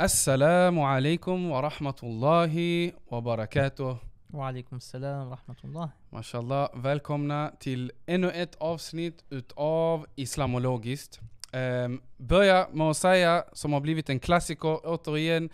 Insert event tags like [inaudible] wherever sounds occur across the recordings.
السلام عليكم ورحمة الله وبركاته وعليكم السلام ورحمة الله ما شاء الله välkomna till ännu ett avsnitt utav Islamologiskt. Um, börja med att säga, som har blivit en klassiker återigen,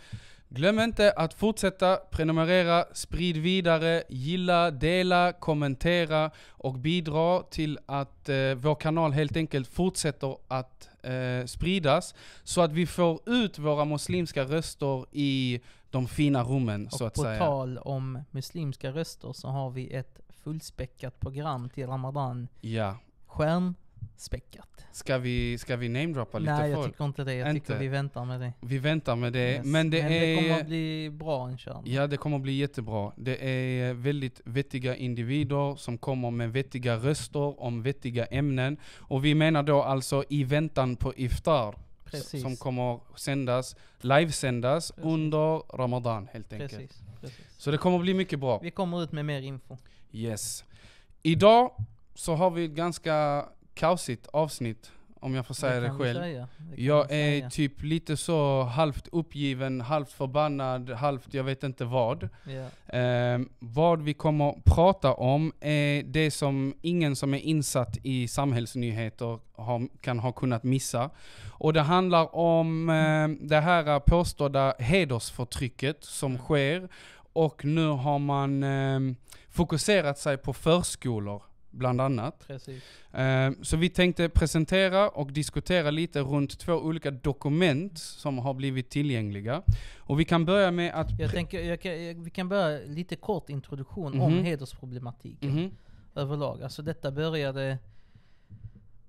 Glöm inte att fortsätta prenumerera, sprid vidare, gilla, dela, kommentera och bidra till att eh, vår kanal helt enkelt fortsätter att eh, spridas så att vi får ut våra muslimska röster i de fina rummen och så att säga. Och på tal om muslimska röster så har vi ett fullspäckat program till Ramadan. Ja. Stjärn späckat. Ska vi, ska vi namedroppa lite Nej, folk? jag tycker inte det. Jag inte. tycker vi väntar med det. Vi väntar med det. Yes. Men, det, Men är, det kommer att bli bra inkörning. Ja, det kommer att bli jättebra. Det är väldigt vettiga individer som kommer med vettiga röster om vettiga ämnen. Och vi menar då alltså i väntan på Iftar. Precis. Som kommer sändas, livesändas Precis. under Ramadan helt enkelt. Precis. Precis. Så det kommer att bli mycket bra. Vi kommer ut med mer info. Yes. Idag så har vi ett ganska kaosigt avsnitt om jag får säga det, det själv. Säga. Det jag är säga. typ lite så halvt uppgiven, halvt förbannad, halvt jag vet inte vad. Yeah. Eh, vad vi kommer prata om är det som ingen som är insatt i samhällsnyheter har, kan ha kunnat missa. Och det handlar om eh, det här påstådda hedersförtrycket som mm. sker och nu har man eh, fokuserat sig på förskolor bland annat. Eh, så vi tänkte presentera och diskutera lite runt två olika dokument som har blivit tillgängliga. Och vi kan börja med att... Jag tänker, jag kan, jag, vi kan börja lite kort introduktion mm -hmm. om mhm. hedersproblematiken mm -hmm. överlag. Alltså detta började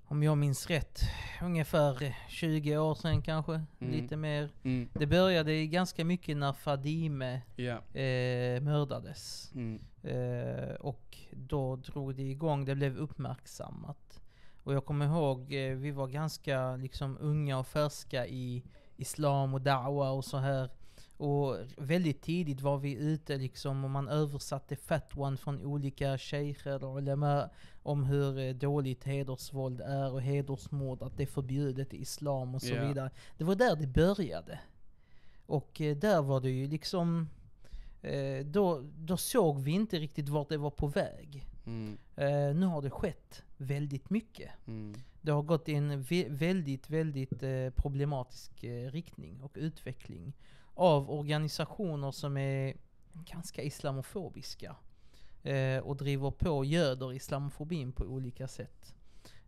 om jag minns rätt, ungefär 20 år sedan kanske. Mm. Lite mer. Mm. Det började ganska mycket när Fadime yeah. eh, mördades. Mm. Eh, och då drog det igång, det blev uppmärksammat. Och jag kommer ihåg, eh, vi var ganska liksom unga och färska i Islam och Dawa och så här. Och väldigt tidigt var vi ute liksom och man översatte fatwan från olika shejker och ulema om hur eh, dåligt hedersvåld är och hedersmord, att det är förbjudet i islam och så yeah. vidare. Det var där det började. Och eh, där var det ju liksom, eh, då, då såg vi inte riktigt vart det var på väg. Mm. nu har det skett väldigt mycket. Mm. Det har gått i en väldigt, väldigt problematisk riktning och utveckling av organisationer som är ganska islamofobiska eh, och driver på, och göder islamofobin på olika sätt.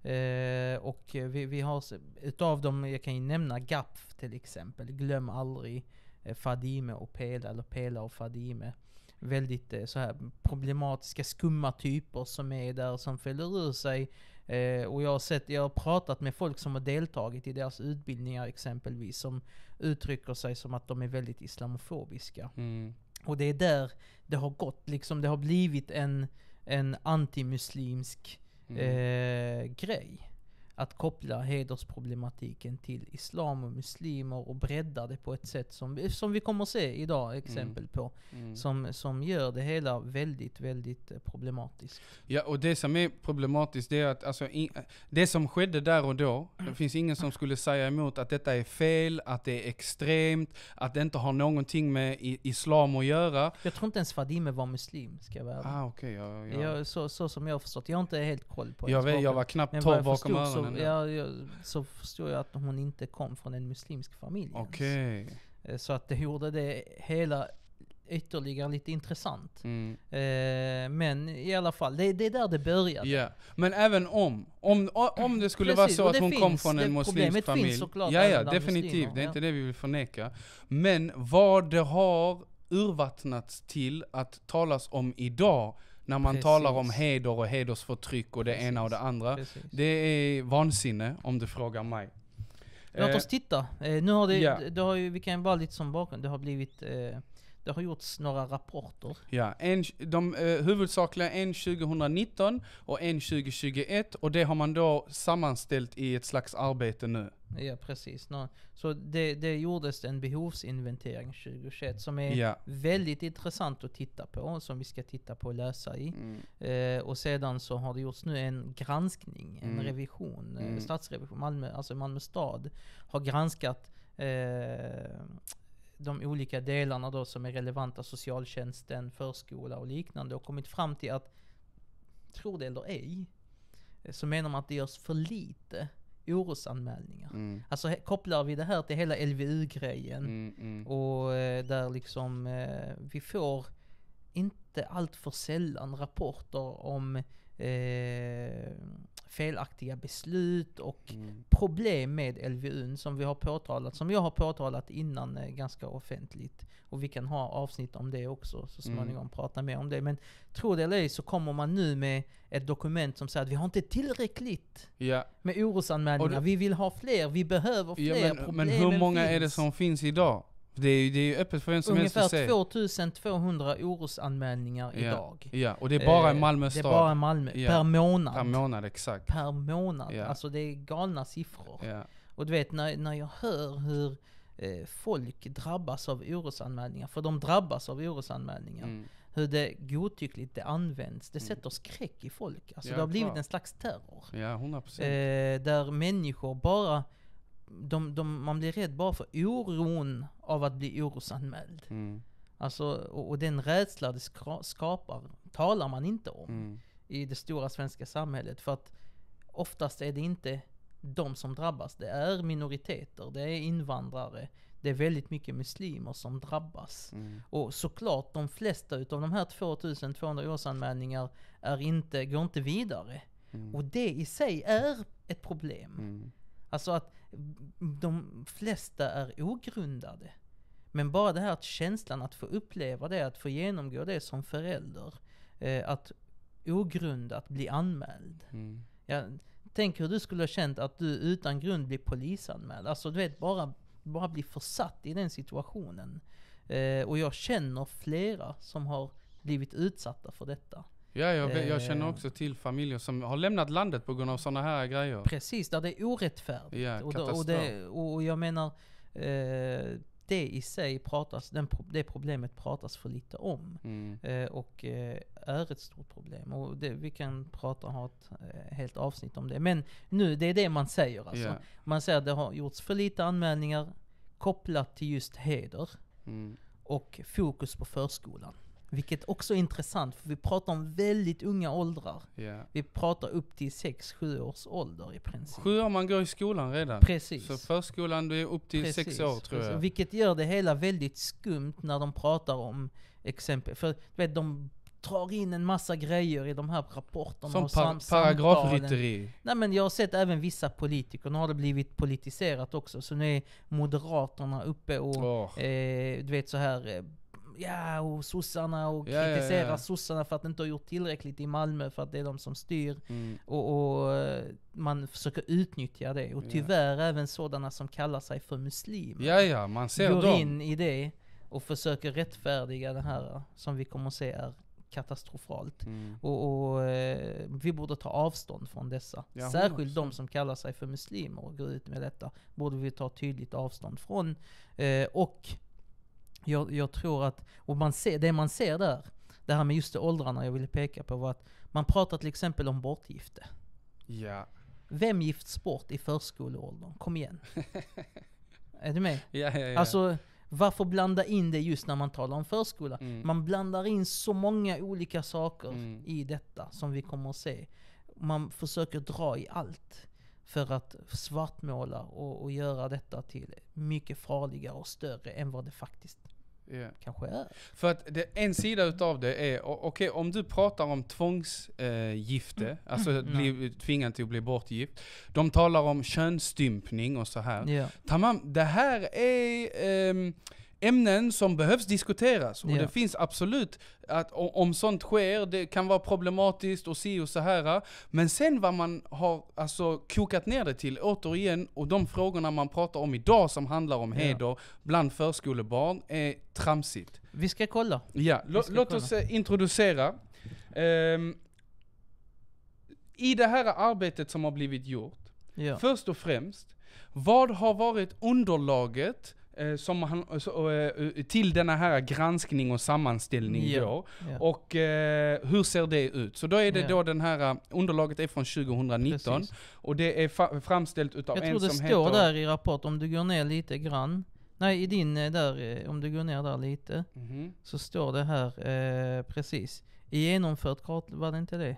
Eh, och vi, vi, har, utav dem, jag kan ju nämna GAPF till exempel, Glöm aldrig eh, Fadime och Pela, eller Pela och Fadime. Väldigt eh, så här problematiska, skumma typer som är där, som fäller ur sig Eh, och jag har, sett, jag har pratat med folk som har deltagit i deras utbildningar exempelvis, som uttrycker sig som att de är väldigt islamofobiska. Mm. Och det är där det har gått, liksom det har blivit en, en antimuslimsk mm. eh, grej att koppla hedersproblematiken till islam och muslimer och bredda det på ett sätt som, som vi kommer se idag mm. exempel mm. på. Mm. Som, som gör det hela väldigt, väldigt eh, problematiskt. Ja, och det som är problematiskt det är att alltså, in, det som skedde där och då, det finns ingen som skulle säga emot att detta är fel, att det är extremt, att det inte har någonting med i, islam att göra. Jag tror inte ens Fadime var muslim, ska jag vara ah, okay, ja, ja. Jag, så, så som jag har förstått, jag har inte helt koll på det jag, vet, jag var knappt torr bakom öronen förstod, jag, jag, så förstod jag att hon inte kom från en muslimsk familj. Okay. Eh, så att det gjorde det hela ytterligare lite intressant. Mm. Eh, men i alla fall, det, det är där det började. Yeah. Men även om, om, om det skulle Precis, vara så att hon finns, kom från en muslimsk familj. Problemet finns ja, ja, definitivt. Muslimer, det är ja. inte det vi vill förneka. Men vad det har urvattnats till att talas om idag när man Precis. talar om heder och hedersförtryck och det Precis. ena och det andra. Precis. Det är vansinne om du frågar mig. Låt eh, oss titta. Eh, nu har det, yeah. det har ju, vi kan bara lite som bakgrund, det har blivit eh, det har gjorts några rapporter. Ja, en, de eh, huvudsakliga en 2019 och en 2021 och det har man då sammanställt i ett slags arbete nu. Ja, precis. No. Så det, det gjordes en behovsinventering 2021 som är ja. väldigt intressant att titta på, som vi ska titta på och läsa i. Mm. Eh, och sedan så har det gjorts nu en granskning, en mm. revision, eh, mm. statsrevision, Malmö, alltså Malmö stad har granskat eh, de olika delarna då som är relevanta, socialtjänsten, förskola och liknande och kommit fram till att, tro det eller ej, eh, så menar man att det görs för lite orosanmälningar. Mm. Alltså kopplar vi det här till hela LVU-grejen mm, mm. och eh, där liksom eh, vi får inte allt för sällan rapporter om eh, felaktiga beslut och mm. problem med LVU som vi har påtalat, som jag har påtalat innan eh, ganska offentligt. Och vi kan ha avsnitt om det också så mm. småningom, mm. prata mer om det. Men tro det eller ej så kommer man nu med ett dokument som säger att vi har inte tillräckligt ja. med orosanmälningar. Det, vi vill ha fler, vi behöver fler. Ja, men, men hur många finns. är det som finns idag? Det är, det är öppet för vem som Ungefär helst Ungefär 2200 orosanmälningar ja. idag. Ja, och det är bara i eh, Malmö stad. Det är bara i Malmö. Ja. Per månad. Per månad, exakt. Per månad. Ja. Alltså det är galna siffror. Ja. Och du vet, när, när jag hör hur eh, folk drabbas av orosanmälningar, för de drabbas av orosanmälningar. Mm. Hur det godtyckligt det används, det mm. sätter skräck i folk. Alltså det har blivit en slags terror. Ja, 100%. Eh, där människor bara de, de, man blir rädd bara för oron av att bli orosanmäld. Mm. Alltså, och, och, den rädsla det skapar talar man inte om mm. i det stora svenska samhället. För att oftast är det inte de som drabbas. Det är minoriteter, det är invandrare, det är väldigt mycket muslimer som drabbas. Mm. Och såklart, de flesta av de här 2200 årsanmälningar är inte, går inte vidare. Mm. Och det i sig är ett problem. Mm. Alltså att de flesta är ogrundade. Men bara det här att känslan att få uppleva det, att få genomgå det som förälder. Eh, att ogrundat bli anmäld. Mm. Ja, tänk hur du skulle ha känt att du utan grund blir polisanmäld. Alltså du vet, bara, bara bli försatt i den situationen. Eh, och jag känner flera som har blivit utsatta för detta. Ja, jag, vet, jag känner eh. också till familjer som har lämnat landet på grund av sådana här grejer. Precis, där det är orättfärdigt. Ja, och, och, det, och jag menar, eh, det i sig pratas, den, det problemet pratas för lite om. Mm. Eh, och eh, är ett stort problem. Och det, vi kan prata och ha ett eh, helt avsnitt om det. Men nu, det är det man säger alltså. Yeah. Man säger att det har gjorts för lite anmälningar kopplat till just heder. Mm. Och fokus på förskolan. Vilket också är intressant, för vi pratar om väldigt unga åldrar. Yeah. Vi pratar upp till 6-7 års ålder i princip. 7 år, man går i skolan redan. Precis. Så förskolan, du är upp till 6 år tror jag. Vilket gör det hela väldigt skumt när de pratar om exempel, för vet, de drar in en massa grejer i de här rapporterna Som och sam paragrafrytteri? Nej men jag har sett även vissa politiker, nu har det blivit politiserat också, så nu är Moderaterna uppe och oh. eh, du vet så här eh, ja, och sossarna och ja, kritiserar ja, ja, sossarna för att inte ha gjort tillräckligt i Malmö för att det är de som styr. Mm. Och, och, eh, man försöker utnyttja det. Och tyvärr även sådana som kallar sig för muslimer. Ja, ja, man ser går dem. in i det och försöker rättfärdiga det här som vi kommer att se är katastrofalt. Mm. Och, och eh, vi borde ta avstånd från dessa. Ja, Särskilt de som kallar sig för muslimer och går ut med detta, borde vi ta tydligt avstånd från. Eh, och jag, jag, tror att, och man ser, det man ser där, det här med just det åldrarna jag ville peka på var att man pratar till exempel om bortgifte. Ja. Vem gifts bort i förskoleåldern? Kom igen. [laughs] är du med? Ja, ja, ja. Alltså, varför blanda in det just när man talar om förskola? Mm. Man blandar in så många olika saker mm. i detta som vi kommer att se. Man försöker dra i allt för att svartmåla och, och göra detta till mycket farligare och större än vad det faktiskt Yeah. Kanske är. För att det, en sida utav det är, okej okay, om du pratar om tvångsgifte, eh, alltså att mm. tvingad till att bli bortgift. De talar om könsstympning och så här. Yeah. Tamam, det här är... Eh, ämnen som behövs diskuteras. Och yeah. det finns absolut, att om sånt sker, det kan vara problematiskt och si och så här. Men sen vad man har alltså, kokat ner det till, återigen, och de frågorna man pratar om idag som handlar om yeah. heder bland förskolebarn, är tramsigt. Vi ska kolla. Ja, ska låt kolla. oss eh, introducera. Um, I det här arbetet som har blivit gjort, yeah. först och främst, vad har varit underlaget Eh, som han, eh, så, eh, till denna här granskning och sammanställning yeah. då. Yeah. Och eh, hur ser det ut? Så då är det yeah. då den här, underlaget är från 2019 Precis. och det är framställt utav en som heter... Jag tror det står där i rapport om du går ner lite grann. Nej, i din där, om du går ner där lite, mm -hmm. så står det här eh, precis. I genomfört kartläggning, var det inte det?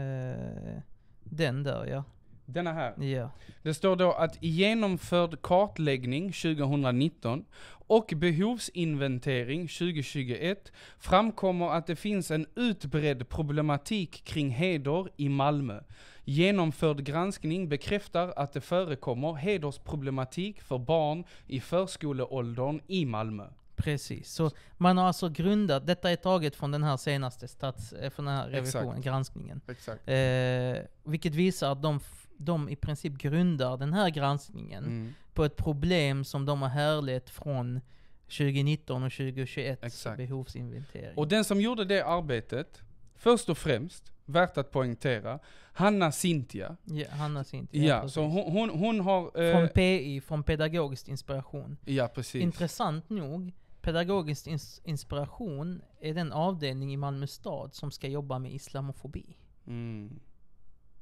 Eh, den där ja. Denna här. Ja. Det står då att genomförd kartläggning 2019 och behovsinventering 2021 framkommer att det finns en utbredd problematik kring heder i Malmö. Genomförd granskning bekräftar att det förekommer hedersproblematik för barn i förskoleåldern i Malmö. Precis, så man har alltså grundat, detta är taget från den här senaste stats, eh, från den här revision, Exakt. granskningen. Exakt. Eh, vilket visar att de de i princip grundar den här granskningen mm. på ett problem som de har härlett från 2019 och 2021 Exakt. behovsinventering. Och den som gjorde det arbetet, först och främst, värt att poängtera, Hanna Cynthia. Ja, Hanna Cynthia. Ja, precis. så hon, hon, hon har... Eh, från PI, från Pedagogisk inspiration. Ja, precis. Intressant nog, Pedagogisk ins inspiration är den avdelning i Malmö stad som ska jobba med islamofobi. Mm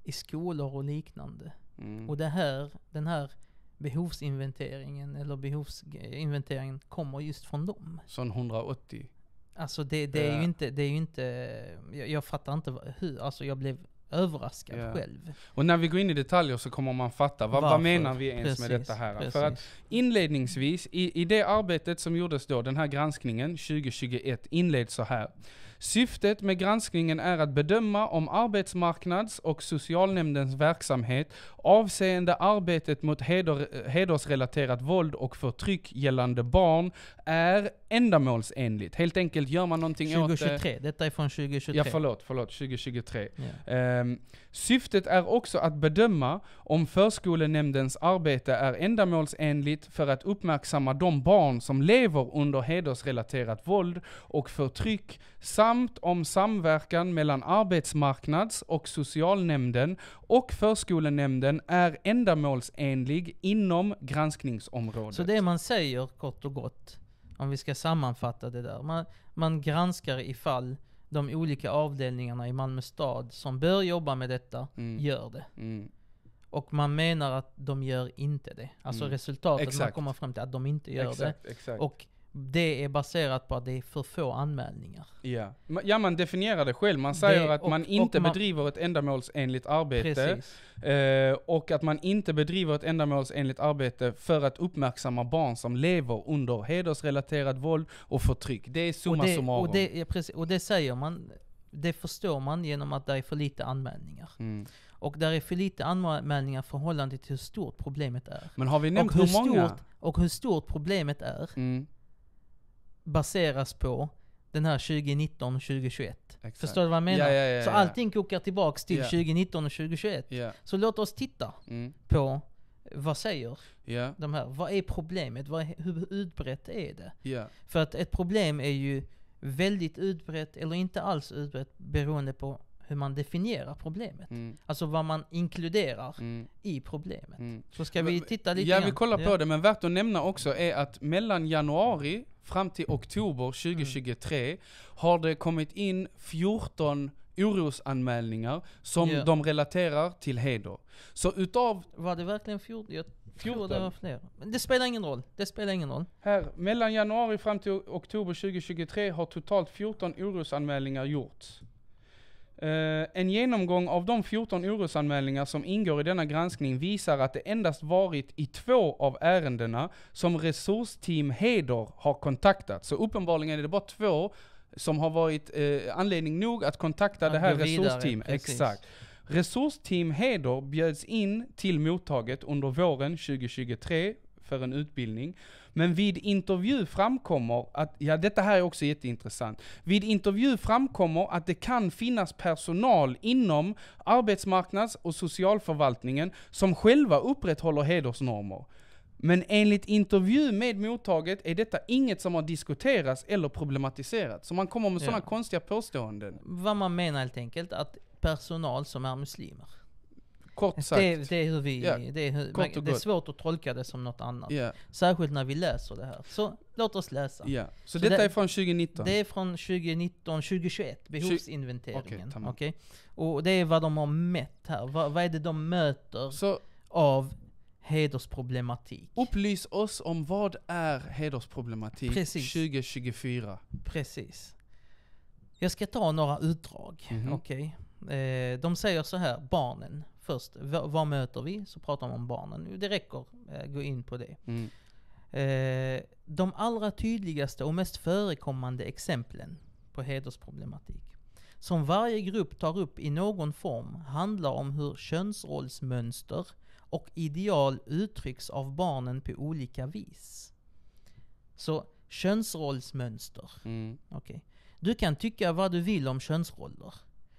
i skolor och liknande. Mm. Och det här, den här behovsinventeringen eller behovsinventeringen eh, kommer just från dem. Sån 180? Alltså det, det är ju eh. inte, det är inte, jag, jag fattar inte hur, alltså jag blev överraskad yeah. själv. Och när vi går in i detaljer så kommer man fatta, vad, vad menar vi ens precis, med detta här? Precis. För att inledningsvis, i, i det arbetet som gjordes då, den här granskningen 2021, inleds så här. Syftet med granskningen är att bedöma om arbetsmarknads och socialnämndens verksamhet avseende arbetet mot heder, hedersrelaterat våld och förtryck gällande barn är ändamålsenligt. Helt enkelt gör man någonting 2023. åt det. 2023, detta är från 2023. Ja förlåt, förlåt, 2023. Yeah. Um, Syftet är också att bedöma om förskolenämndens arbete är ändamålsenligt för att uppmärksamma de barn som lever under hedersrelaterat våld och förtryck samt om samverkan mellan arbetsmarknads och socialnämnden och förskolenämnden är ändamålsenlig inom granskningsområdet. Så det man säger kort och gott, om vi ska sammanfatta det där, man, man granskar ifall de olika avdelningarna i Malmö stad som bör jobba med detta mm. gör det. Mm. Och man menar att de gör inte det. Alltså mm. resultatet exakt. man kommer fram till att de inte gör exakt, det. Exakt. Och det är baserat på att det är för få anmälningar. Ja, ja man definierar det själv. Man säger det, att och, man inte man, bedriver ett ändamålsenligt arbete. Eh, och att man inte bedriver ett ändamålsenligt arbete för att uppmärksamma barn som lever under hedersrelaterat våld och förtryck. Det är summa och det, summarum. Och det, ja, precis, och det säger man, det förstår man genom att det är för lite anmälningar. Mm. Och där är för lite anmälningar i förhållande till hur stort problemet är. Men har vi nämnt hur, hur många? Stort, och hur stort problemet är. Mm baseras på den här 2019 och 2021. Exakt. Förstår du vad jag menar? Ja, ja, ja, så allting kokar tillbaks till 2019 och 2021. Så låt oss titta mm. på vad säger de här? Vad är problemet? Vad är, hur utbrett är det? För att ett problem är ju väldigt utbrett eller inte alls utbrett beroende på hur man definierar problemet. Mm. Alltså vad man inkluderar mm. i problemet. Mm. Så ska vi titta lite Ja, grann. vi kollar på det, men värt att nämna också är att mellan januari fram till oktober 2023 mm. har det kommit in 14 orosanmälningar som yeah. de relaterar till heder. Så utav... Var det verkligen 14? Jag 14. det var fler. Men det spelar ingen roll. Det spelar ingen roll. Här, mellan januari fram till oktober 2023 har totalt 14 orosanmälningar gjorts. Uh, en genomgång av de 14 orosanmälningar som ingår i denna granskning visar att det endast varit i två av ärendena som resursteam Heder har kontaktat. Så uppenbarligen är det bara två som har varit uh, anledning nog att kontakta att det här Resursteam. Exakt. Resursteam Heder bjöds in till mottaget under våren 2023 för en utbildning. Men vid intervju framkommer att, ja detta här är också jätteintressant. Vid intervju framkommer att det kan finnas personal inom arbetsmarknads och socialförvaltningen som själva upprätthåller hedersnormer. Men enligt intervju med mottaget är detta inget som har diskuterats eller problematiserats. Så man kommer med sådana ja. konstiga påståenden. Vad man menar helt enkelt, att personal som är muslimer Kort sagt. Det, det är hur vi... Yeah. Det, är hur, man, det är svårt att tolka det som något annat. Yeah. Särskilt när vi läser det här. Så låt oss läsa. Yeah. Så, Så detta det, är från 2019? Det är från 2019, 2021, behovsinventeringen. okay, okay. Och det är vad de har mätt här. Vad, vad är det de möter Så, av hedersproblematik? Upplys oss om vad är hedersproblematik Precis. 2024? Precis. Jag ska ta några utdrag. Mm -hmm. Okay. Eh, de säger så här, barnen först, vad, möter vi? Så pratar man om barnen. Det räcker, att eh, gå in på det. Mm. Eh, de allra tydligaste och mest förekommande exemplen på hedersproblematik, som varje grupp tar upp i någon form, handlar om hur könsrollsmönster och ideal uttrycks av barnen på olika vis. Så könsrollsmönster. Mm. Okay. Du kan tycka vad du vill om könsroller.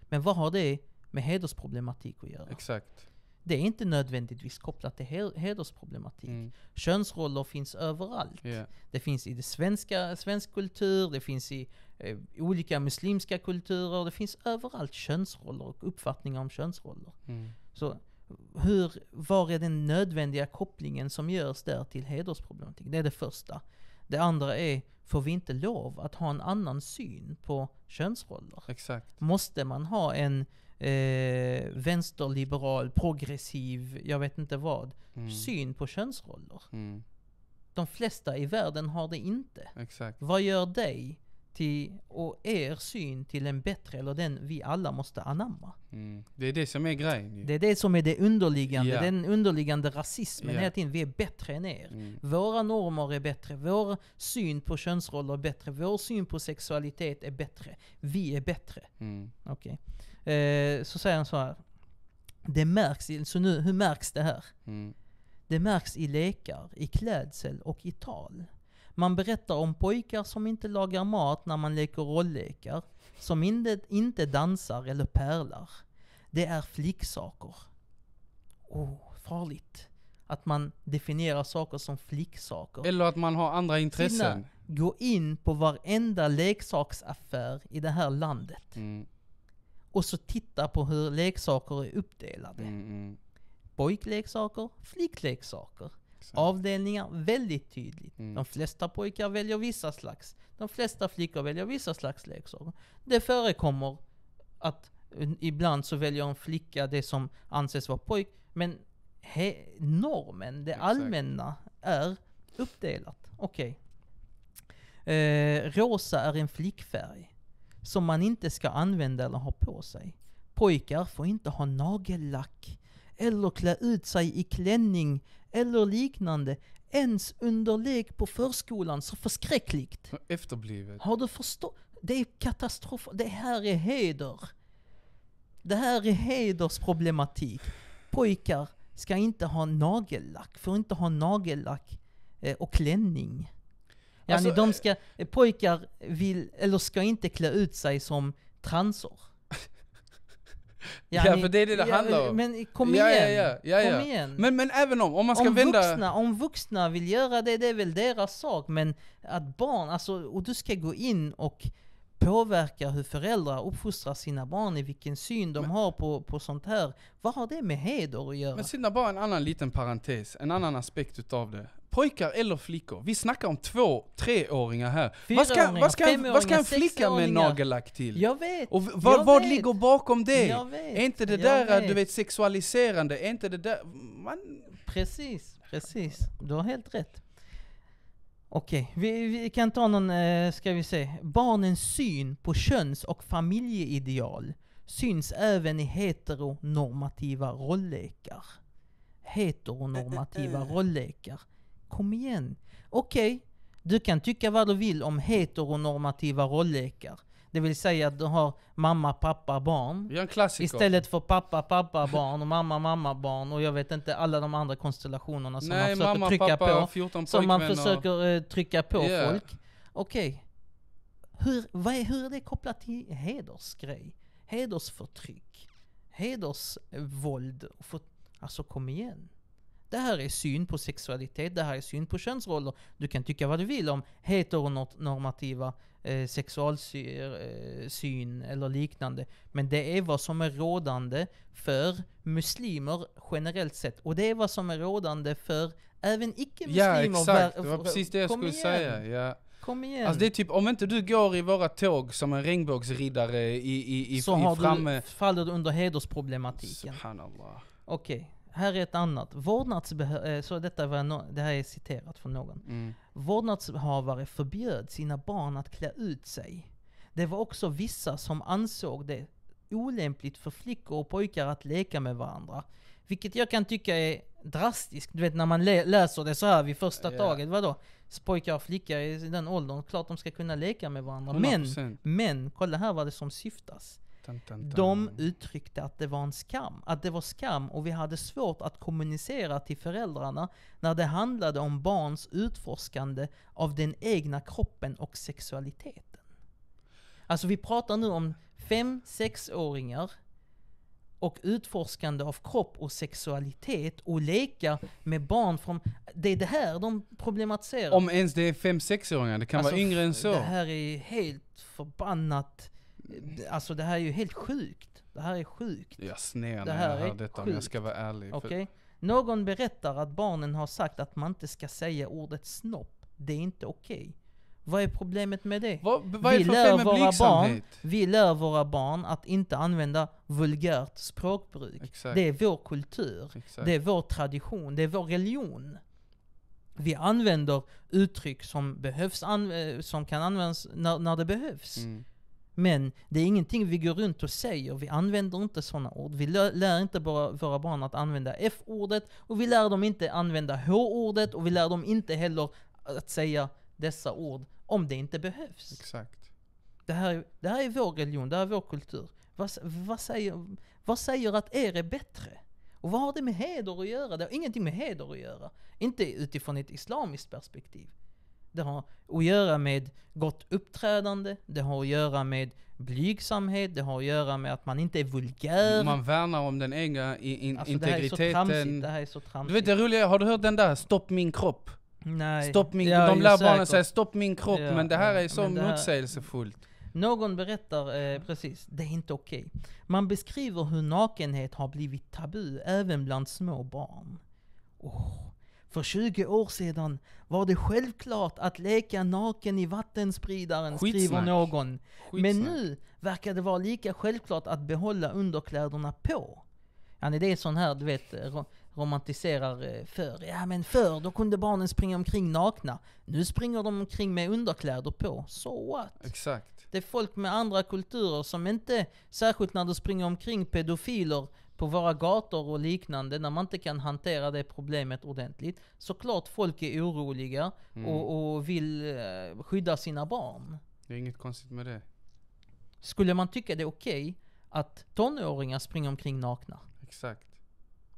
Men vad har det med hedersproblematik att göra. Exakt. Det är inte nödvändigtvis kopplat till hedersproblematik. Mm. Könsroller finns överallt. Yeah. Det finns i det svenska, svensk kultur, det finns i eh, olika muslimska kulturer, det finns överallt könsroller och uppfattningar om könsroller. Mm. Så hur, var är den nödvändiga kopplingen som görs där till hedersproblematik? Det är det första. Det andra är, får vi inte lov att ha en annan syn på könsroller? Exakt. Måste man ha en eh, vänsterliberal, progressiv, jag vet inte vad, mm. syn på könsroller. Mm. De flesta i världen har det inte. Exakt. Vad gör dig till, och er syn till en bättre, eller den vi alla måste anamma? Mm. Det är det som är grejen. Det är det som är det underliggande, yeah. den underliggande rasismen. Yeah. Hela tiden, vi är bättre än er. Mm. Våra normer är bättre, vår syn på könsroller är bättre, vår syn på sexualitet är bättre. Vi är bättre. Mm. Okay. Eh, så säger han så här. Det märks, i, så nu, hur märks det här? Mm. Det märks i lekar, i klädsel och i tal. Man berättar om pojkar som inte lagar mat när man leker rollekar, som inte, inte dansar eller pärlar. Det är flicksaker. Oh, farligt. Att man definierar saker som flicksaker. Eller att man har andra intressen. Sina, gå in på varenda leksaksaffär i det här landet. Mm och så titta på hur leksaker är uppdelade. Mm, mm. Pojkleksaker, flickleksaker. Exakt. Avdelningar, väldigt tydligt. Mm. De flesta pojkar väljer vissa slags. De flesta flickor väljer vissa slags leksaker. Det förekommer att eh, ibland så väljer en flicka det som anses vara pojk. Men he, normen, det Exakt. allmänna, är uppdelat. Okej. Okay. Eh, rosa är en flickfärg som man inte ska använda eller ha på sig. Pojkar får inte ha nagellack eller klä ut sig i klänning eller liknande ens under lek på förskolan. Så förskräckligt! Efterblivet. Har du förstått? Det är katastrof. Det här är heder. Det här är hedersproblematik. Pojkar ska inte ha nagellack, får inte ha nagellack eh, och klänning. Ja, alltså, de eh, ska, eh, pojkar vill, eller ska inte klä ut sig som transor. [laughs] Ja, ja ni, för det är det det ja, handlar om. Men kom igen. Ja, ja, ja, ja, Kom igen. Men, men även om, om man ska om vända... Vuxna, om vuxna vill göra det, det är väl deras sak. Men att barn, alltså, och du ska gå in och påverka hur föräldrar uppfostrar sina barn i vilken syn de men, har på, på sånt här. Vad har det med heder att göra? Men sina bara en annan liten parentes, en annan aspekt utav det pojkar eller flickor. Vi snackar om två, treåringar här. Vad ska, vad, ska en, vad ska en flicka med nagellack till? Jag vet! Och vad, vad vet. ligger bakom det? Jag vet! Är inte det där, vet. du vet, sexualiserande? Är inte det där... Man... Precis, precis. Du har helt rätt. Okej, vi, vi, kan ta någon, eh, ska vi se. Barnens syn på köns och familjeideal syns även i heteronormativa rollekar. Heteronormativa eh, eh, rollekar. Kom igen. Okej, okay. du kan tycka vad du vill om heteronormativa rollekar. Det vill säga att du har mamma, pappa, barn. Det en klassiker. Istället för pappa, pappa, barn och mamma, mamma, barn och jag vet inte alla de andra konstellationerna som Nej, man försöker mamma, trycka pappa, på. 14 som man försöker eh, trycka på yeah. folk. Okej. Okay. Hur, är, hur är det kopplat till hedersgrej? Hedersförtryck? Hedersvåld? alltså kom igen. Det här är syn på sexualitet, det här är syn på könsroller. Du kan tycka vad du vill om heteronormativa eh, sexualsyn eh, eller liknande. Men det är vad som är rådande för muslimer generellt sett. Och det är vad som är rådande för även icke-muslimer. Ja exakt, det var precis det jag Kom skulle igen. säga. Ja. Kom igen. Alltså det är typ, om inte du går i våra tåg som en regnbågsriddare i, i, i, så i framme... Så faller du under hedersproblematiken. Okej. Okay. Här är ett annat. Eh, så detta var no, det här är citerat från någon. Mm. Vårdnadshavare förbjöd sina barn att klä ut sig. Det var också vissa som ansåg det olämpligt för flickor och pojkar att leka med varandra. Vilket jag kan tycka är drastiskt. Du vet när man läser det så här vid första yeah. taget. Vadå? Pojkar och flickor i den åldern, klart de ska kunna leka med varandra. Men, men kolla här vad det som syftas. Dun, dun, De uttryckte att det var en skam. Att det var skam och vi hade svårt att kommunicera till föräldrarna när det handlade om barns utforskande av den egna kroppen och sexualiteten. Alltså vi pratar nu om fem, sexåringar och utforskande av kropp och sexualitet och leka med barn från... Det är det här de problematiserar. Om ens det är fem, sexåringar, det kan alltså, vara yngre än så. Det här är helt förbannat Alltså det här är ju helt sjukt. Det här är sjukt. Jag snear när jag hör detta sjukt. om jag ska vara ärlig. Okej. Okay. Någon berättar att barnen har sagt att man inte ska säga ordet snopp. Det är inte okej. Okay. Vad är problemet med det? Vad, vad vi, lär våra barn, vi lär våra barn att inte använda vulgärt språkbruk. Exakt. Det är vår kultur, Exakt. det är vår tradition, det är vår religion. Vi använder uttryck som, behövs eh, som kan användas när, när det behövs. Mm. Men det är ingenting vi går runt och säger, vi använder inte sådana ord. Vi lär inte bara våra barn att använda F-ordet, och vi lär dem inte använda H-ordet, och vi lär dem inte heller att säga dessa ord om det inte behövs. Exakt. Det här, det här är vår religion, det här är vår kultur. Vad, vad, säger, vad säger att er är bättre? Och vad har det med heder att göra? Det har ingenting med heder att göra. Inte utifrån ett islamiskt perspektiv. Det har att göra med gott uppträdande, det har att göra med blygsamhet, det har att göra med att man inte är vulgär. Man värnar om den egna in, alltså, integriteten. Det här, är så tramsigt, det här är så tramsigt. Du vet det roliga, har du hört den där 'Stopp min kropp'? Nej. Stopp min, ja, de lär barnen säga 'Stopp min kropp' ja, men det här ja, är så motsägelsefullt. Någon berättar eh, precis, det är inte okej. Okay. Man beskriver hur nakenhet har blivit tabu även bland små barn. Oh. För 20 år sedan var det självklart att leka naken i vattenspridaren, Skitsnack. skriver någon. Skitsnack. Men nu verkar det vara lika självklart att behålla underkläderna på. Ja, det är sån här, du vet, eh, romantiserar eh, förr. Ja men förr, då kunde barnen springa omkring nakna. Nu springer de omkring med underkläder på. So what? Exakt. Det är folk med andra kulturer som inte, särskilt när de springer omkring pedofiler på våra gator och liknande när man inte kan hantera det problemet ordentligt. Såklart folk är oroliga mm. och, och, vill eh, skydda sina barn. Det är inget konstigt med det. Skulle man tycka det är okej okay att tonåringar springer omkring nakna? Exakt.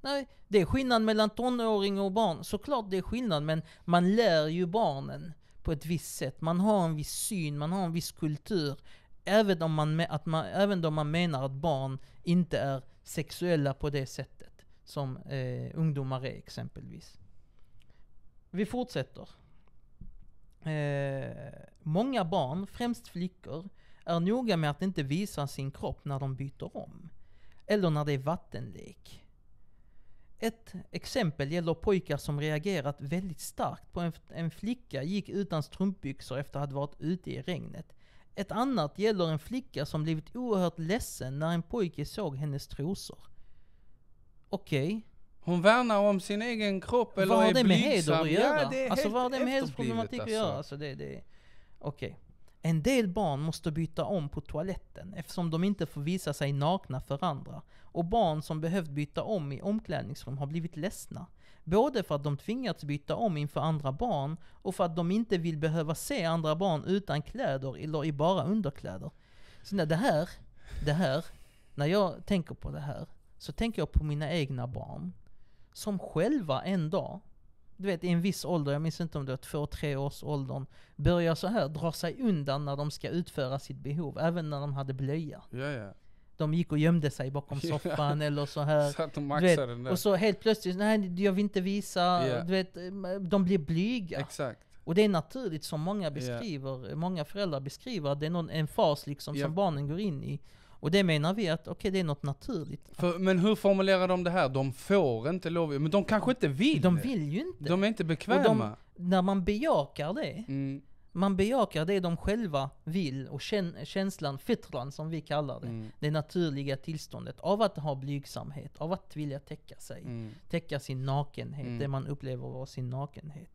Nej, det är skillnad mellan tonåring och barn. Såklart det är skillnad, men man lär ju barnen på ett visst sätt. Man har en viss syn, man har en viss kultur. Även om man, att man, även om man menar att barn inte är sexuella på det sättet som eh, ungdomar är exempelvis. Vi fortsätter. Eh, många barn, främst flickor, är noga med att inte visa sin kropp när de byter om. Eller när det är vattenlek. Ett exempel gäller pojkar som reagerat väldigt starkt på en, en flicka gick utan strumpbyxor efter att ha varit ute i regnet. Ett annat gäller en flicka som blivit oerhört ledsen när en pojke såg hennes trosor. Okej. Okay. Hon värnar om sin egen kropp eller är vad har det Med heder att göra? Ja, alltså vad har det med hedersproblematik alltså. att göra? Alltså, det, det, Okej. Okay. En del barn måste byta om på toaletten eftersom de inte får visa sig nakna för andra. Och barn som behövt byta om i omklädningsrum har blivit ledsna. Både för att de tvingats byta om inför andra barn och för att de inte vill behöva se andra barn utan kläder eller i bara underkläder. Så när det här, det här, när jag tänker på det här så tänker jag på mina egna barn som själva en dag, du vet i en viss ålder, jag minns inte om det var två, tre års åldern, börjar så här dra sig undan när de ska utföra sitt behov, även när de hade blöja. Ja, ja de gick och gömde sig bakom [laughs] soffan eller så här. Satt och maxade Och så helt plötsligt, nej jag vill inte visa. Yeah. Du vet, de blir blyga. Exakt. Och det är naturligt som många beskriver, yeah. många föräldrar beskriver, att det är någon, en fas liksom yeah. som barnen går in i. Och det menar vi att, okej okay, det är något naturligt. För, men hur formulerar de det här? De får inte lov, men de kanske inte vill. De vill ju inte. De är inte bekväma. De, när man bejakar det, mm man bejakar det de själva vill och kän känslan, fittran som vi kallar det. Mm. Det naturliga tillståndet av att ha blygsamhet, av att vilja täcka sig. Mm. Täcka sin nakenhet, mm. det man upplever vara sin nakenhet.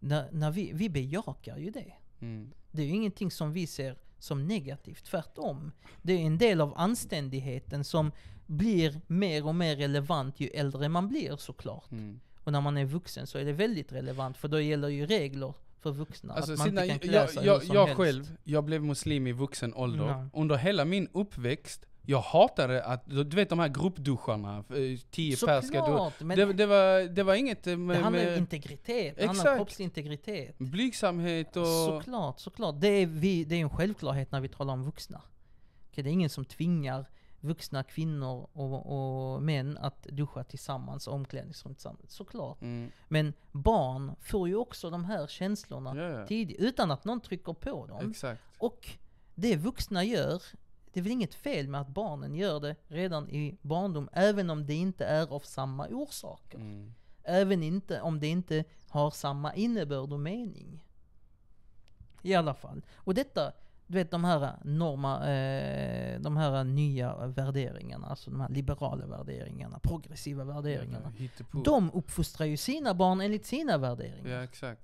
När, när vi, vi bejakar ju det. Mm. Det är ju ingenting som vi ser som negativt, tvärtom. Det är en del av anständigheten som blir mer och mer relevant ju äldre man blir såklart. Mm. Och när man är vuxen så är det väldigt relevant, för då gäller ju regler för vuxna. Alltså, att man sina, inte kan klä jag, sig jag, hur som jag helst. själv, jag blev muslim i vuxen ålder. Ja. Under hela min uppväxt, jag hatade att, du vet de här gruppduscharna, eh, tio Såklart, pers ska du, det, det, var, det var inget med, eh, Det handlar om integritet, det handlar om integritet. Blygsamhet och... Såklart, såklart. Det är, vi, det är en självklarhet när vi talar om vuxna. det är ingen som tvingar vuxna kvinnor och, och män att duscha tillsammans, omklädningsrum tillsammans. Såklart. Mm. Men barn får ju också de här känslorna yeah. tidigt, utan att någon trycker på dem. Exakt. Och det vuxna gör, det är väl inget fel med att barnen gör det redan i barndom, även om det inte är av samma orsaker. Mm. Även inte, om det inte har samma innebörd och mening. I alla fall. Och detta du vet de här, eh, norma, eh, de här nya värderingarna, alltså de här liberala värderingarna, progressiva värderingarna. Ja, de uppfostrar ju sina barn enligt sina värderingar. Ja, exakt.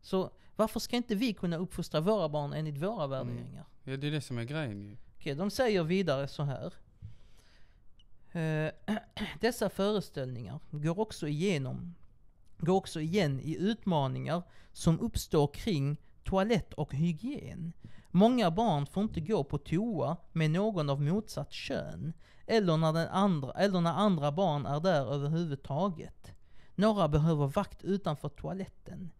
Så varför ska inte vi kunna uppfostra våra barn enligt våra mm. värderingar? Mm. Ja, det är det som är grejen ju. Okej, de säger vidare så här. Eh, [clears throat] dessa föreställningar går också igenom går också igen i utmaningar som uppstår kring toalett och hygien. Många barn får inte gå på toa med någon av motsatt kön, eller när, den andra, eller när andra barn är där överhuvudtaget. Några behöver vakt utanför toaletten.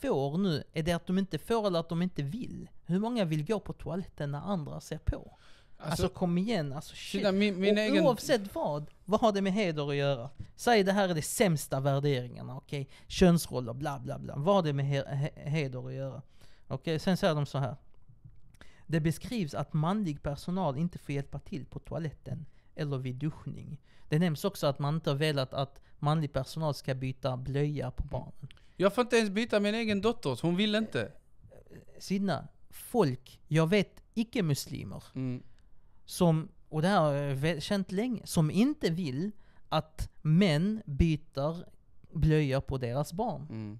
Får nu, är det att de inte får eller att de inte vill? Hur många vill gå på toaletten när andra ser på? Alltså, alltså kom igen, alltså shit. Min, min egen... Oavsett vad, vad har det med heder att göra? Säg det här är de sämsta värderingarna, okej? Okay? Könsroller, bla bla bla. Vad har det med he he heder att göra? Okay, sen säger de så här. Det beskrivs att manlig personal inte får hjälpa till på toaletten eller vid duschning. Det nämns också att man inte har velat att manlig personal ska byta blöja på barnen. Jag får inte ens byta min egen dotters, hon vill inte. Sidna, folk, jag vet icke-muslimer, mm. som, och det här har jag känt länge, som inte vill att män byter blöja på deras barn. Mm.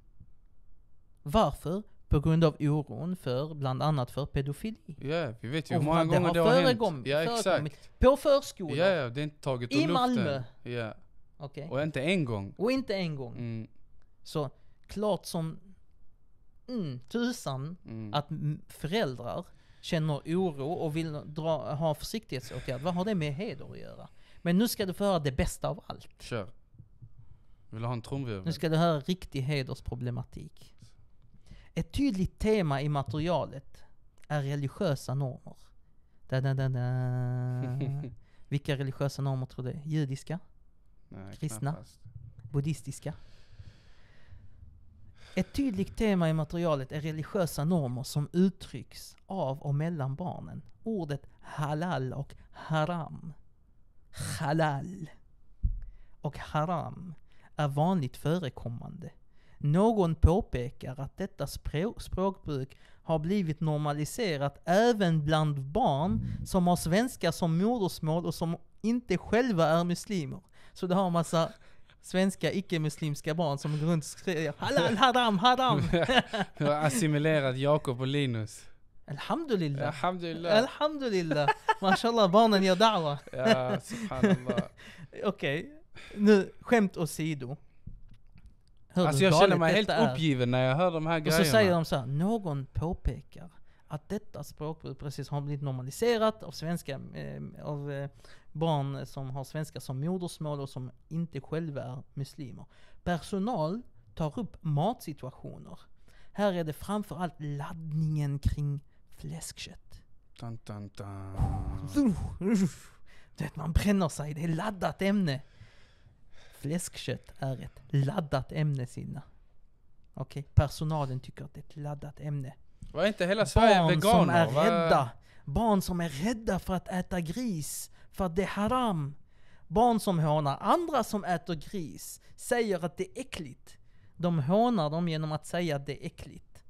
Varför? På grund av oron för, bland annat för pedofili. Ja, yeah, vi vet ju hur många gånger det har, det har hänt. Ja, exakt. På förskolor. Ja, ja, det är inte taget I Malmö. Ja. Okay. Och inte en gång. Och inte en gång. Mm. Så klart som mm, tusan mm. att föräldrar känner oro och vill dra, ha försiktighetsåtgärd. Vad har det med heder att göra? Men nu ska du få höra det bästa av allt. Kör. Vill du ha en trumvirvel? Nu ska du höra riktig hedersproblematik. Ett tydligt tema i materialet är religiösa normer. Da, da, da, da. [laughs] Vilka religiösa normer tror du? Judiska? Nej, Kristna? Knappast. Buddhistiska? Ett tydligt tema i materialet är religiösa normer som uttrycks av och mellan barnen. Ordet halal och haram. Halal och haram är vanligt förekommande någon påpekar att detta språkbruk har blivit normaliserat även bland barn som har svenska som modersmål och som inte själva är muslimer. Så det har massa svenska icke-muslimska barn som går runt och skriker halal, haram, haram. [laughs] Du har assimilerat Jakob och Linus. Alhamdulillah. Alhamdulillah. Alhamdulillah. Mashallah, barnen gör da'wa. ja, subhanallah. [laughs] Okej, okay. nu skämt åsido. Hör alltså jag känner mig helt är. uppgiven när jag hör de här grejerna. Och så säger de så här, någon påpekar att detta språkbruk precis har blivit normaliserat av svenska, eh, av eh, barn som har svenska som modersmål och som inte själva är muslimer. Personal tar upp matsituationer. Här är det framförallt laddningen kring fläskkött. Dun, dun, dun. man bränner sig, det är laddat ämne fläskkött är ett laddat ämne Sina. Okej, okay? personalen tycker att det är ett laddat ämne. Var inte hela Sverige barn veganer? Som är rädda, barn som är rädda för att äta gris, för att det är haram. Barn som hånar andra som äter gris, säger att det är äckligt. De hånar dem genom att säga att det är äckligt.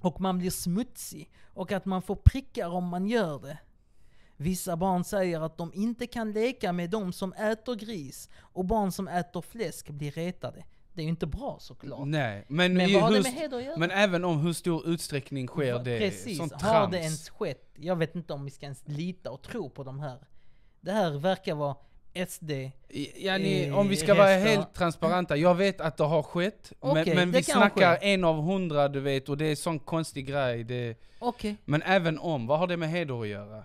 Och man blir smutsig, och att man får prickar om man gör det. Vissa barn säger att de inte kan leka med de som äter gris och barn som äter fläsk blir retade. Det är ju inte bra såklart. Nej, men, men vad har det med heder att göra? Men även om hur stor utsträckning sker det? Precis, trams. har det ens skett? Jag vet inte om vi ska ens lita och tro på de här. Det här verkar vara SD. Ja, ni, om vi ska resta. vara helt transparenta, jag vet att det har skett. Okay, men, men vi snackar ske. en av hundra du vet och det är en sån konstig grej. Det, okay. Men även om, vad har det med heder att göra?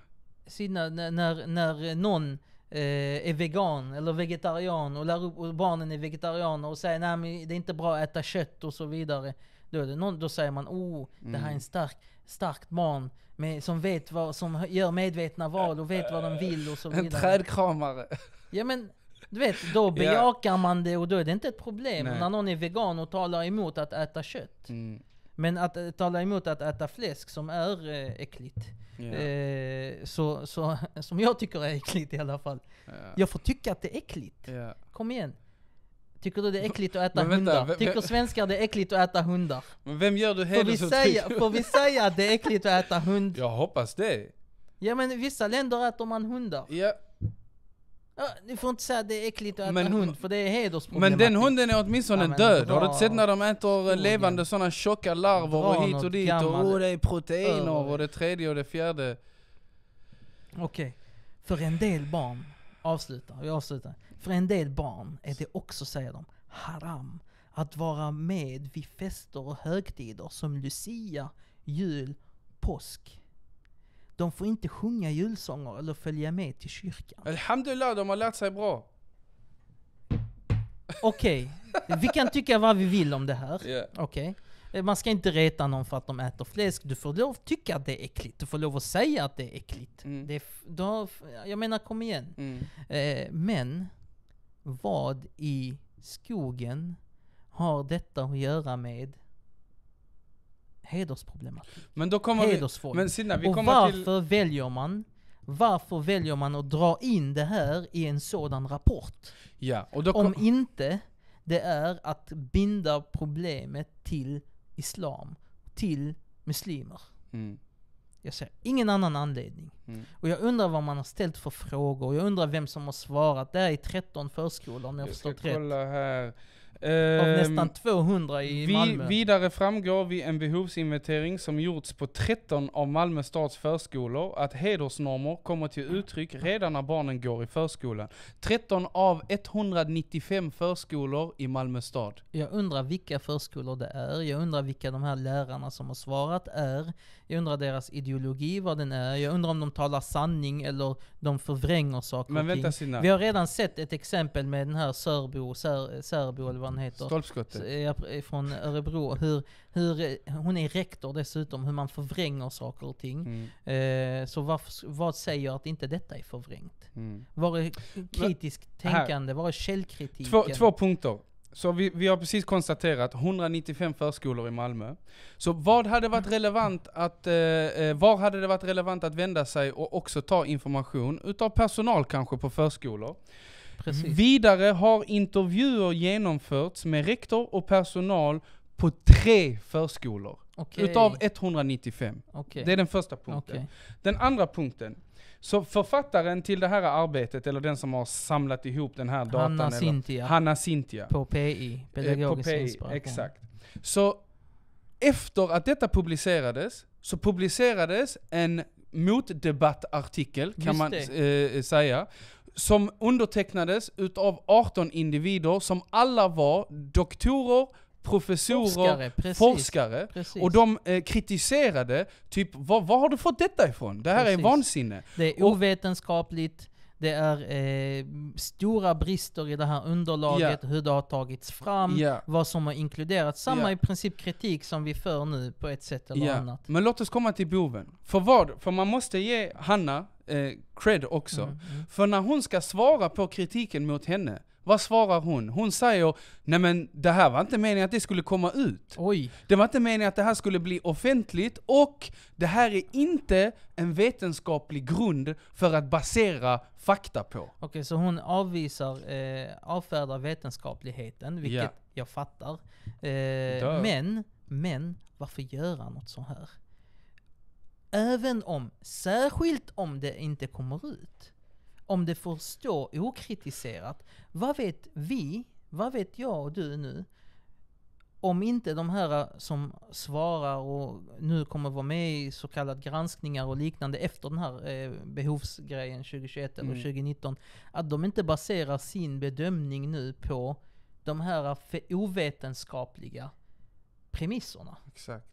när, när, när någon eh, är vegan eller vegetarian och lär upp och barnen är vegetarianer och säger nej men det är inte bra att äta kött och så vidare. Då, det någon, då säger man oh, det här är en mm. stark, starkt barn med, som, vet vad, som gör medvetna val och vet vad de vill och så vidare. En trädkramare. Ja men du vet, då [laughs] bejakar yeah. man det och då är det inte ett problem. Nej. När någon är vegan och talar emot att äta kött. Mm. Men att eh, tala emot att äta fläsk som är eh, äckligt, yeah. eh, så, så, [laughs] som jag tycker är äckligt i alla fall. Yeah. Jag får tycka att det är äckligt. Yeah. Kom igen. Tycker du det är äckligt att äta vänta, hundar? Vem, Tycker svenskar det är äckligt att äta hundar? Men vem gör du får vi, säga, får vi säga att det är äckligt att äta hund? Jag hoppas det. Ja men i vissa länder äter man hundar. Ja, Ja, du får inte säga att det är äckligt att äta men, hund, för det är hedersproblematik. Men den hunden är åtminstone ja, död. Har du inte sett när de äter oh, levande sådana tjocka larver bra, och hit och dit? Och oh, det är proteiner över. och det tredje och det fjärde. Okej. Okay. För en del barn, avsluta, vi avslutar. För en del barn är det också, säger de, haram att vara med vid fester och högtider som Lucia, jul, påsk de får inte sjunga julsånger eller följa med till kyrkan. Alhamdulillah, de har lärt sig bra. Okej, okay. vi kan tycka vad vi vill om det här. Yeah. Okay. Eh, man ska inte reta någon för att de äter fläsk. Du får lov att tycka att det är äckligt. Du får lov att säga att det är äckligt. Mm. Det är då, jag menar, kom igen. Mm. Eh, men, vad i skogen har detta att göra med hedersproblematik. Men då kommer Hedersfolk. Vi, men Sina, vi och varför till... väljer man varför väljer man att dra in det här i en sådan rapport? Ja, kom... Om inte det är att binda problemet till islam, till muslimer. Mm. Jag ser ingen annan anledning. Mm. Och jag undrar vad man har ställt för frågor, jag undrar vem som har svarat. Det här är 13 förskolor om jag, jag förstått rätt. Jag ska kolla här. Av ehm, nästan 200 i vi, Malmö. Vidare framgår vid en behovsinventering som gjorts på 13 av Malmö stads förskolor att hedersnormer kommer till uttryck redan när barnen går i förskolan. 13 av 195 förskolor i Malmö stad. Jag undrar vilka förskolor det är. Jag undrar vilka de här lärarna som har svarat är. Jag undrar deras ideologi, vad den är. Jag undrar om de talar sanning eller de förvränger saker Men och ting. Sina. Vi har redan sett ett exempel med den här Sörbo, Sör, Sörbo eller vad han heter. Stolpskottet. Från Örebro. Hur, hur, hon är rektor dessutom, hur man förvränger saker och ting. Mm. Eh, så varför, vad säger att inte detta är förvrängt? Mm. Var är kritiskt Men, tänkande? Var är källkritiken? Två, två punkter. Så vi, vi, har precis konstaterat 195 förskolor i Malmö. Så vad hade varit relevant att, eh, eh, var hade det varit relevant att vända sig och också ta information utav personal kanske på förskolor? Precis. Vidare har intervjuer genomförts med rektor och personal på tre förskolor. Okay. Utav 195. Okay. Det är den första punkten. Okay. Den andra punkten. Så författaren till det här arbetet, eller den som har samlat ihop den här datan. Hanna Cynthia. Hanna Cynthia. På PI, pedagogisk eh, på PI, Exakt. Så efter att detta publicerades, så publicerades en motdebattartikel, kan Just man eh, säga, som undertecknades utav 18 individer som alla var doktorer, professorer, forskare. Precis, forskare precis. Och de eh, kritiserade, typ vad, vad har du fått detta ifrån? Det här precis. är vansinne. Det är ovetenskapligt, det är eh, stora brister i det här underlaget, yeah. hur det har tagits fram, yeah. vad som har inkluderats. Samma yeah. i princip kritik som vi för nu på ett sätt eller annat. Men låt oss komma till boven. För vad? För man måste ge Hanna, eh, cred också. Mm, mm. För när hon ska svara på kritiken mot henne, vad svarar hon? Hon säger nej men det här var inte meningen att det skulle komma ut. Oj. Det var inte meningen att det här skulle bli offentligt och det här är inte en vetenskaplig grund för att basera fakta på. Okej, okay, så hon avvisar, eh, avfärdar vetenskapligheten, vilket yeah. jag fattar. Eh, men, men varför göra något så här? Även om, särskilt om det inte kommer ut. Om det får stå okritiserat. Vad vet vi, vad vet jag och du nu? Om inte de här som svarar och nu kommer vara med i så kallade granskningar och liknande efter den här eh, behovsgrejen 2021 eller mm. 2019. Att de inte baserar sin bedömning nu på de här ovetenskapliga premisserna. Exakt.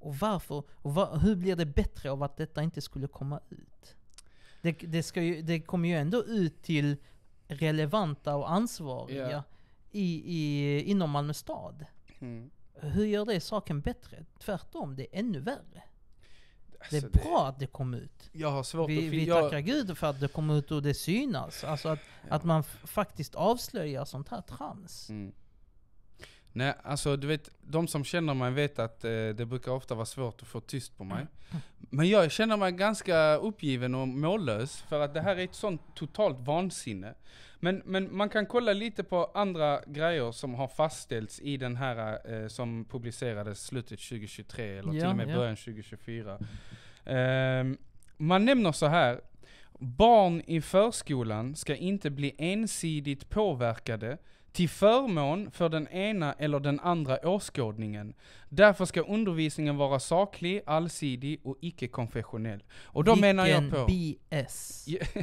Och varför? Och var, hur blir det bättre av att detta inte skulle komma ut? Det, det, ska ju, det kommer ju ändå ut till relevanta och ansvariga yeah. i, i, inom Malmö stad. Mm. Hur gör det saken bättre? Tvärtom, det är ännu värre. Alltså det är alltså, det... bra att det kom ut. vi, att vi jag... tackar gud för att det kom ut och det synas. Alltså att, ja. att man faktiskt avslöjar sånt här trams. Mm. Nej, alltså du vet, de som känner mig vet att eh, det brukar ofta vara svårt att få tyst på mig. Mm. Mm. Men jag känner mig ganska uppgiven och mållös, för att det här är ett sånt totalt vansinne. Men, men man kan kolla lite på andra grejer som har fastställts i den här eh, som publicerades slutet 2023, eller ja, till och med ja. början 2024. Eh, man nämner så här, barn i förskolan ska inte bli ensidigt påverkade till förmån för den ena eller den andra åskådningen. Därför ska undervisningen vara saklig, allsidig och icke-konfessionell. Och då Vilken menar jag på... BS. ja, [laughs]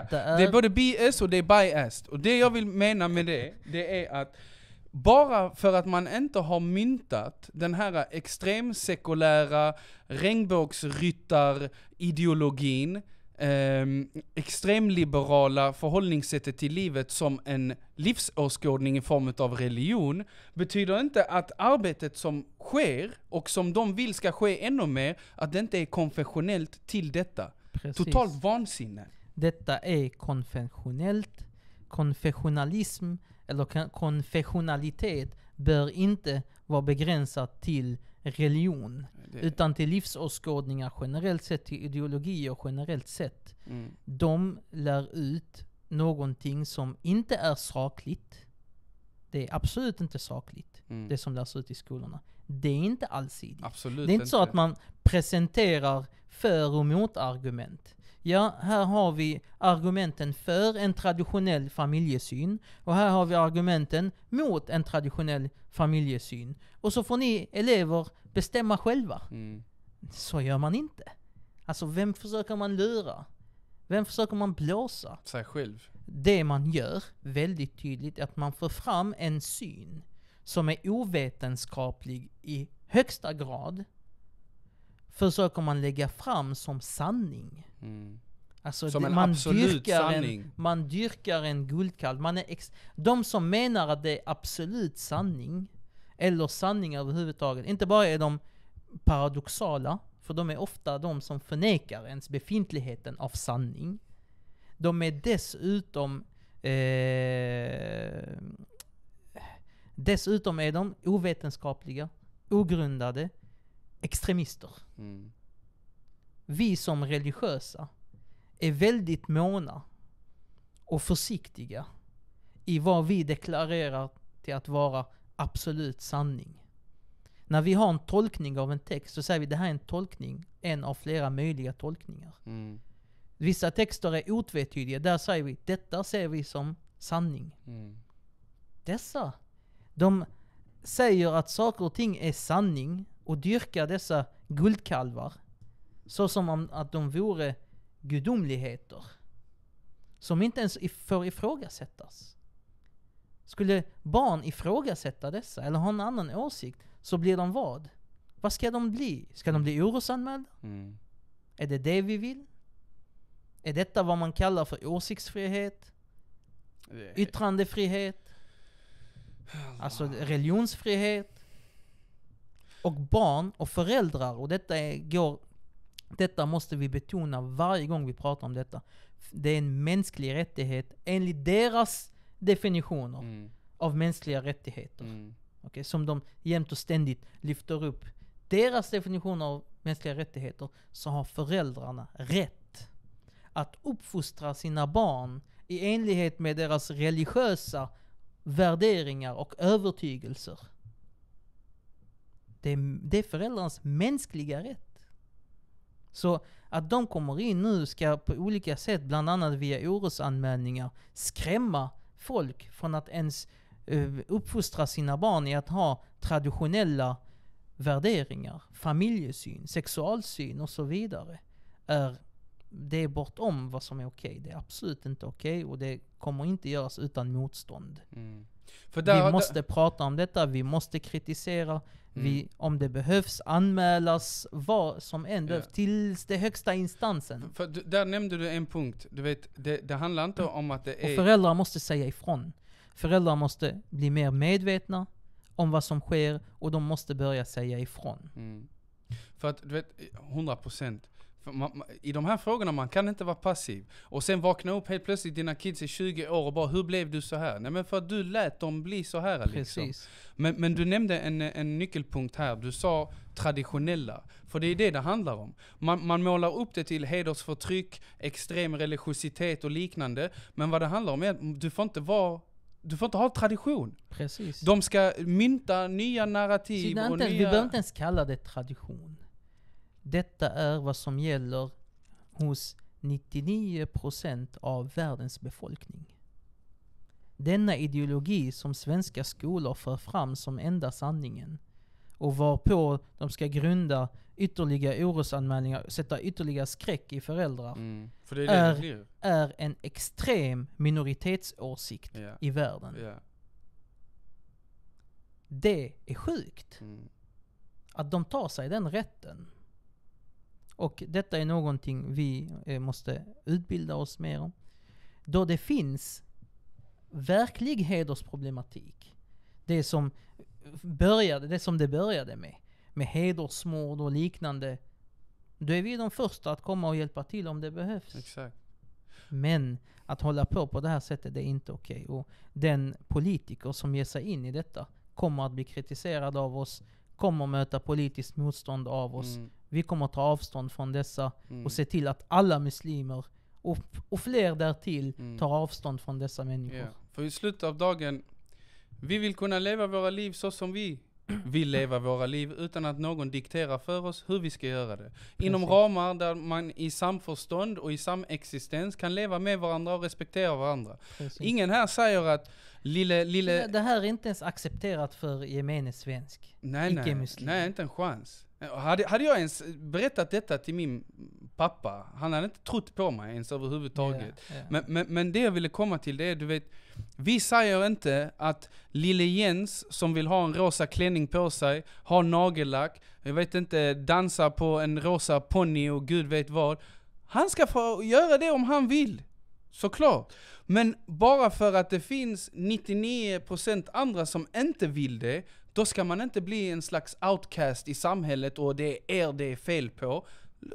är... Det är både BS och det är biased. Och det jag vill mena med det, det är att bara för att man inte har myntat den här extremsekulära regnbågsryttarideologin Ehm, extremliberala förhållningssättet till livet som en livsåskådning i form av religion betyder inte att arbetet som sker och som de vill ska ske ännu mer, att det inte är konfessionellt till detta. Precis. Totalt vansinne. Detta är konfessionellt. Konfessionalism, eller konfessionalitet, bör inte vara begränsat till religion. Det... Utan till livsåskådningar generellt sett, till ideologier generellt sett. Mm. De lär ut någonting som inte är sakligt. Det är absolut inte sakligt, mm. det som lärs ut i skolorna. Det är inte allsidigt. Absolut det är inte, inte så att man presenterar för och motargument. Ja, här har vi argumenten för en traditionell familjesyn och här har vi argumenten mot en traditionell familjesyn. Och så får ni elever bestämma själva. Mm. Så gör man inte. Alltså vem försöker man lura? Vem försöker man blåsa? Sig själv. Det man gör väldigt tydligt är att man får fram en syn som är ovetenskaplig i högsta grad försöker man lägga fram som sanning. Mm. Alltså som en man absolut dyrkar sanning. En, man dyrkar en guldkalv. Man är ex, de som menar att det är absolut sanning, eller sanning överhuvudtaget, inte bara är de paradoxala, för de är ofta de som förnekar ens befintligheten av sanning. De är dessutom eh, Dessutom är de ovetenskapliga, ogrundade, extremister. Mm. Vi som religiösa är väldigt måna och försiktiga i vad vi deklarerar till att vara absolut sanning. När vi har en tolkning av en text så säger vi det här är en tolkning, en av flera möjliga tolkningar. Mm. Vissa texter är otvetydiga, där säger vi detta ser vi som sanning. Mm. Dessa, de säger att saker och ting är sanning och dyrka dessa guldkalvar så som om att de vore gudomligheter som inte ens får ifrågasättas. Skulle barn ifrågasätta dessa eller ha en annan åsikt så blir de vad? Vad ska de bli? Ska de bli orosanmälda? Mm. Är det det vi vill? Är detta vad man kallar för åsiktsfrihet? Eh. Yttrandefrihet? Alltså ah. religionsfrihet? Och barn och föräldrar, och detta är, går, detta måste vi betona varje gång vi pratar om detta. Det är en mänsklig rättighet enligt deras definitioner mm. av mänskliga rättigheter. Mm. Okay, som de jämt och ständigt lyfter upp. Deras definitioner av mänskliga rättigheter så har föräldrarna rätt att uppfostra sina barn i enlighet med deras religiösa värderingar och övertygelser. Det är, det är föräldrarnas mänskliga rätt. Så att de kommer in nu ska på olika sätt, bland annat via orosanmälningar, skrämma folk från att ens eh, uppfostra sina barn i att ha traditionella värderingar, familjesyn, sexualsyn och så vidare. Är det är bortom vad som är okej. Okay. Det är absolut inte okej okay och det kommer inte göras utan motstånd. Mm. Där, vi måste där... prata om detta, vi måste kritisera, vi, mm. om det behövs anmälas vad som än behövs ja. tills det högsta instansen. För, du, där nämnde du en punkt. Du vet, det, det handlar inte mm. om att det är... Och föräldrar måste säga ifrån. Föräldrar måste bli mer medvetna om vad som sker och de måste börja säga ifrån. Mm. För att du vet, 100 procent. Man, man, I de här frågorna, man kan inte vara passiv. Och sen vakna upp helt plötsligt, dina kids är 20 år och bara “Hur blev du så här?” Nej men för att du lät dem bli så här liksom. Men, men du nämnde en, en nyckelpunkt här, du sa traditionella. För det är det det handlar om. Man, man målar upp det till hedersförtryck, extrem religiositet och liknande. Men vad det handlar om är att du får inte vara du får inte ha tradition. Precis. De ska mynta nya narrativ. Så inte, och nya... Vi behöver inte ens kalla det tradition. Detta är vad som gäller hos 99% av världens befolkning. Denna ideologi som svenska skolor för fram som enda sanningen och varpå de ska grunda ytterligare orosanmälningar, och sätta ytterligare skräck i föräldrar. Mm. För det är, det är, det är, en extrem minoritetsåsikt yeah. i världen. Yeah. Det är sjukt. Mm. Att de tar sig den rätten. Och detta är någonting vi eh, måste utbilda oss mer om. Då det finns verklig hedersproblematik. Det som, började, det som det började med, med hedersmord och liknande. Då är vi de första att komma och hjälpa till om det behövs. Exakt. Men att hålla på på det här sättet är inte okej. Okay. Och den politiker som ger sig in i detta kommer att bli kritiserad av oss, kommer möta politiskt motstånd av oss. Mm. Vi kommer ta avstånd från dessa mm. och se till att alla muslimer och, och fler därtill mm. tar avstånd från dessa människor. Yeah. För i slutet av dagen, vi vill kunna leva våra liv så som vi vill leva våra liv utan att någon dikterar för oss hur vi ska göra det. Inom Precis. ramar där man i samförstånd och i samexistens kan leva med varandra och respektera varandra. Precis. Ingen här säger att lille, lille... Det här är inte ens accepterat för gemene svensk. Nej, nej, nej, inte en chans. Hade, hade jag ens berättat detta till min pappa, han hade inte trott på mig ens överhuvudtaget. Yeah, yeah. Men, men, men det jag ville komma till det är, du vet, vi säger inte att lille Jens som vill ha en rosa klänning på sig, har nagellack, jag vet inte, dansa på en rosa ponny och gud vet vad. Han ska få göra det om han vill. Såklart. Men bara för att det finns 99% andra som inte vill det, då ska man inte bli en slags outcast i samhället och det är er det är fel på.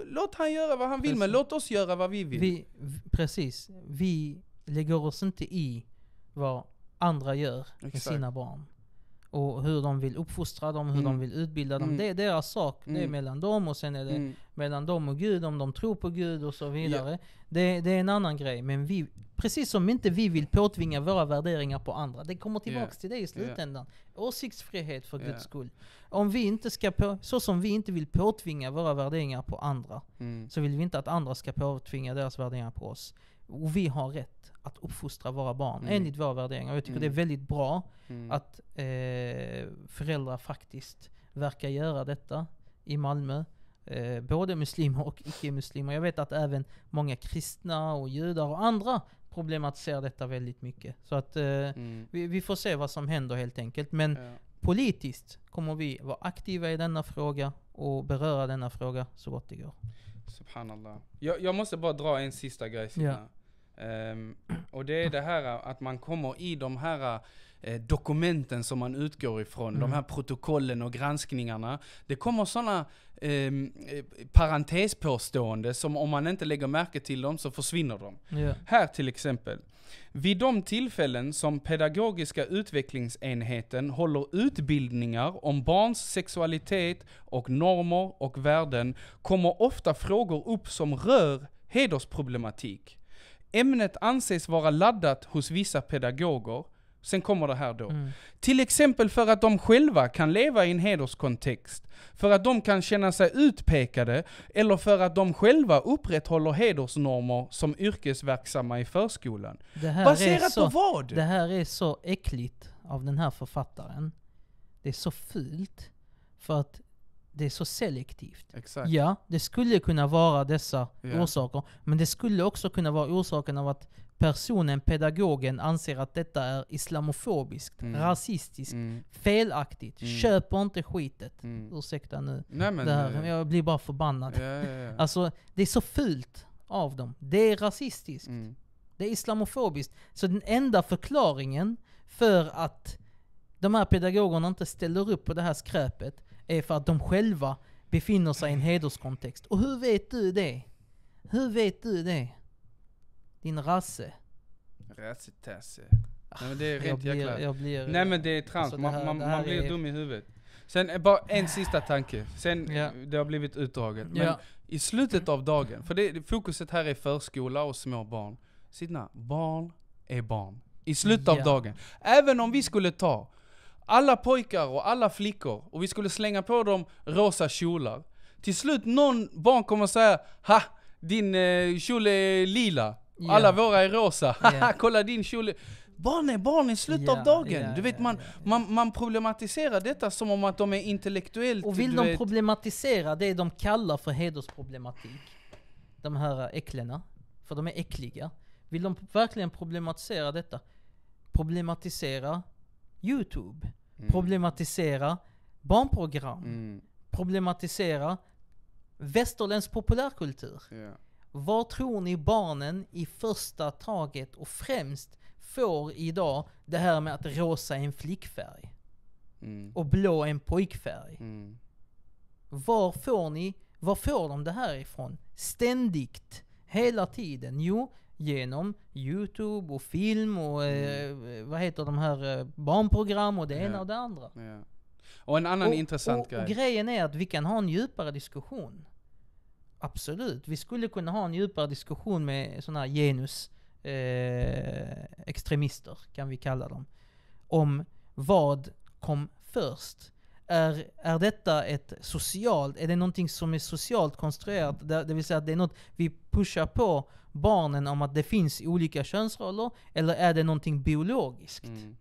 Låt han göra vad han vill, precis. men låt oss göra vad vi vill. Vi, precis. Vi lägger oss inte i vad andra gör Exakt. med sina barn och hur de vill uppfostra dem, hur mm. de vill utbilda dem. Mm. Det är deras sak. Det är mm. mellan dem och sen är det mm. mellan dem och Gud, om de tror på Gud och så vidare. Yeah. Det, det, är en annan grej. Men vi, precis som inte vi vill påtvinga våra värderingar på andra. Det kommer tillbaks yeah. till det i slutändan. Yeah. Åsiktsfrihet för Guds skull. Om vi inte ska på, så som vi inte vill påtvinga våra värderingar på andra, mm. så vill vi inte att andra ska påtvinga deras värderingar på oss. Och vi har rätt att uppfostra våra barn mm. enligt våra värderingar. Jag tycker mm. det är mm. väldigt bra mm. att eh, föräldrar faktiskt verkar göra detta i Malmö. Eh, både muslimer och icke-muslimer. Jag vet att även många kristna och judar och andra problematiserar detta väldigt mycket. Så att eh, mm. vi, vi, får se vad som händer helt enkelt. Men ja. politiskt kommer vi vara aktiva i denna fråga och beröra denna fråga så gott det går. Subhanallah. Jag, jag måste bara dra en sista grej. Ja. Um, och det är det här att man kommer i de här eh, dokumenten som man utgår ifrån, mm. de här mm. protokollen och granskningarna. Det kommer sådana ehm, eh, parentespåstående som om man inte lägger märke till dem så försvinner de. Yeah. Här till exempel. Vid de tillfällen som pedagogiska utvecklingsenheten håller utbildningar om barns sexualitet och normer och värden kommer ofta frågor upp som rör hedersproblematik ämnet anses vara laddat hos vissa pedagoger, Sen kommer det här då. Mm. Till exempel för att de själva kan leva i en hederskontext. För att de kan känna sig utpekade, eller för att de själva upprätthåller hedersnormer som yrkesverksamma i förskolan. Baserat så, på vad? Det här är så äckligt av den här författaren. Det är så fult. För att det är så selektivt. Exakt. Ja, det skulle kunna vara dessa yeah. orsaker. Men det skulle också kunna vara orsaken av att personen, pedagogen, anser att detta är islamofobiskt, mm. rasistiskt, mm. felaktigt, mm. köper inte skitet. Mm. Ursäkta nu, Nej, men, det här, ja, eh, jag blir bara förbannad. Ja, ja, alltså, det är så fult av dem. Det är rasistiskt. Mm. Det är islamofobiskt. Så den enda förklaringen för att de här pedagogerna inte ställer upp på det här skräpet, är för att de själva befinner sig i en hederskontext. Och hur vet du det? Hur vet du det? Din rasse. Rassetasse. Ah, Nej men det är rent jäkla... Jag blir, Nej men det är trams, alltså, man, här, man, man blir är... dum i huvudet. Sen eh, bara en sista tanke, sen ja. Eh, det har blivit utdraget. Men ja. i slutet av dagen, för det, fokuset här är förskola och små barn. Sidna, barn är barn. I slutet ja. av dagen. Även om vi skulle ta alla pojkar och alla flickor. Och vi skulle slänga på dem rosa kjolar. Till slut någon barn kommer säga Ha! Din eh, kjol är lila. Yeah. Alla våra är rosa. Yeah. [laughs] kolla din kjol. Barn är barn i slutet yeah, av dagen. du vet, man, man, man problematiserar detta som om att de är intellektuellt... Och vill de vet... problematisera det de kallar för hedersproblematik, de här äcklena, för de är äckliga. Vill de verkligen problematisera detta? Problematisera Youtube. Mm. Problematisera barnprogram. Mm. Problematisera västerländsk populärkultur. Yeah. Vad tror ni barnen i första taget och främst får idag det här med att rosa är en flickfärg? Mm. Och blå är en pojkfärg. Mm. Var får ni, var får de det här ifrån? Ständigt, hela tiden. Jo, genom Youtube och film och eh, mm. eh, vad heter de här eh, barnprogram och det ja. ena och det andra. Ja. Och en annan och, intressant och, grej. Och grejen är att vi kan ha en djupare diskussion. Absolut. Vi skulle kunna ha en djupare diskussion med sådana här genusextremister, eh, kan vi kalla dem. Om vad kom först? Är, är detta ett socialt, är det någonting som är socialt konstruerat? Det, det vill säga att det är något vi pushar på barnen om att det finns olika könsroller, eller är det någonting biologiskt? Mm.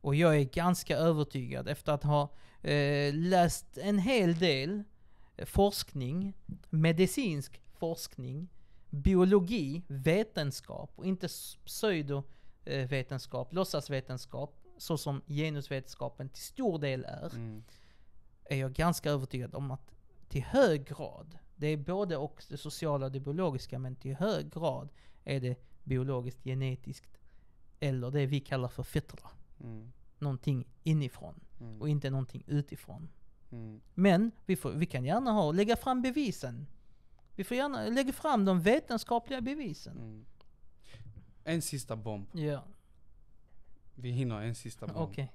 Och jag är ganska övertygad efter att ha eh, läst en hel del eh, forskning, medicinsk forskning, biologi, vetenskap och inte pseudovetenskap, eh, låtsasvetenskap, så som genusvetenskapen till stor del är, mm. är jag ganska övertygad om att till hög grad det är både och det sociala och det biologiska men till hög grad är det biologiskt, genetiskt eller det vi kallar för fitra. Mm. Någonting inifrån mm. och inte någonting utifrån. Mm. Men vi, får, vi, kan gärna ha, lägga fram bevisen. Vi får gärna lägga fram de vetenskapliga bevisen. Mm. En sista bomb. Ja. Vi hinner en sista bomb. Okay.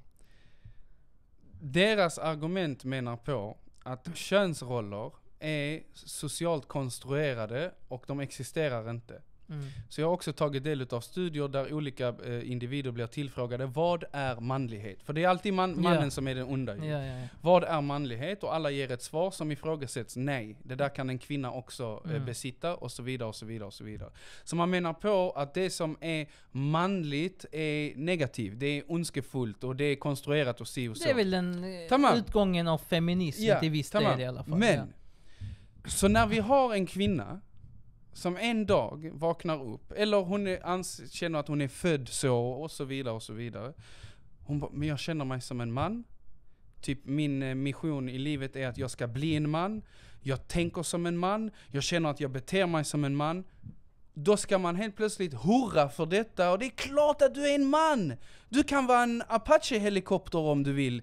Deras argument menar på att könsroller är socialt konstruerade och de existerar inte. Mm. Så jag har också tagit del av studier där olika eh, individer blir tillfrågade, vad är manlighet? För det är alltid man, mannen yeah. som är den onda. Yeah, yeah, vad är manlighet? Och alla ger ett svar som ifrågasätts, nej, det där kan en kvinna också eh, mm. eh, besitta och så vidare och så vidare och så vidare. Så man menar på att det som är manligt är negativt, det är ondskefullt och det är konstruerat och si och så. Det är väl den eh, utgången av feminism till viss del i alla fall. Men, så när vi har en kvinna som en dag vaknar upp, eller hon känner att hon är född så och så vidare och så vidare. Hon bara, men jag känner mig som en man. Typ min eh, mission i livet är att jag ska bli en man. Jag tänker som en man. Jag känner att jag beter mig som en man. Då ska man helt plötsligt hurra för detta och det är klart att du är en man! Du kan vara en Apache-helikopter om du vill.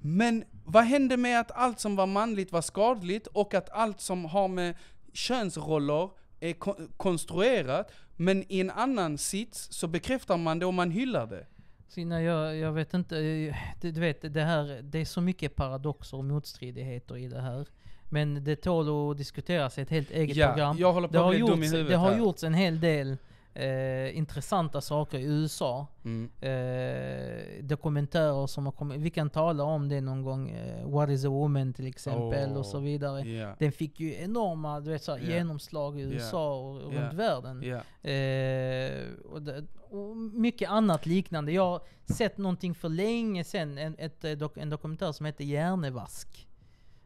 Men vad hände med att allt som var manligt var skadligt och att allt som har med könsroller är konstruerat, men i en annan sits så bekräftar man det och man hyllar det. Sina, jag, jag vet inte, eh, du, vet det här, det är så mycket paradoxer och motstridigheter i det här. Men det tål att diskuteras i ett helt eget ja, program. Jag håller på det att bli gjorts, dum i huvudet Det har gjorts en hel del eh, intressanta saker i USA. Mm. Eh, dokumentärer som har kommit. Vi kan tala om det någon gång. Eh, What is a woman till exempel oh, och så vidare. Yeah. Den fick ju enorma du vet, så yeah. genomslag i USA yeah. och runt världen. Eh, och, det, och, mycket annat liknande. Jag har sett någonting för länge sedan. En, ett, eh, en dokumentär som heter Hjärnevask.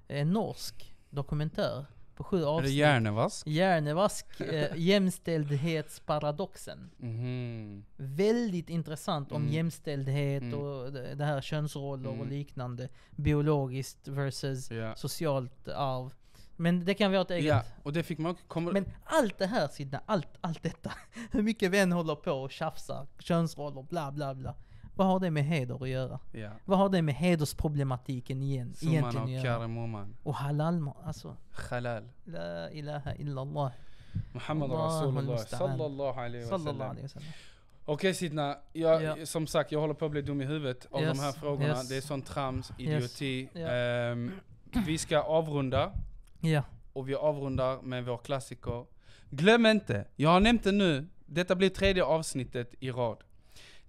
En eh, norsk dokumentär sju avsnitt. Är det hjärnevask? Hjärnevask, [laughs] eh, jämställdhetsparadoxen. Mm. Väldigt intressant om mm. jämställdhet mm. och det här könsroller mm. och liknande. Biologiskt versus yeah. socialt arv. Men det kan vi ha ett eget. Ja, och det fick man kommer... Men allt det här Sidna, allt, allt detta. [laughs] Hur mycket vi än håller på och tjafsar, könsroller, bla bla bla. Vad har det med heder att göra? Ja. Vad har det med hedersproblematiken igen, egentligen att göra? Karim och halal, alltså. Halal. La ilaha illallah. Muhammad Rasulullah sallallahu alaihi wasallam. Okej okay, Sidna, jag, yeah. som sagt jag håller på att bli dum i huvudet av yes. de här frågorna. Yes. Det är sånt trams, idioti. Yes. Yeah. Um, vi ska avrunda. Yeah. Och vi avrundar med vår klassiker. Glöm inte, jag har nämnt det nu, detta blir tredje avsnittet i rad.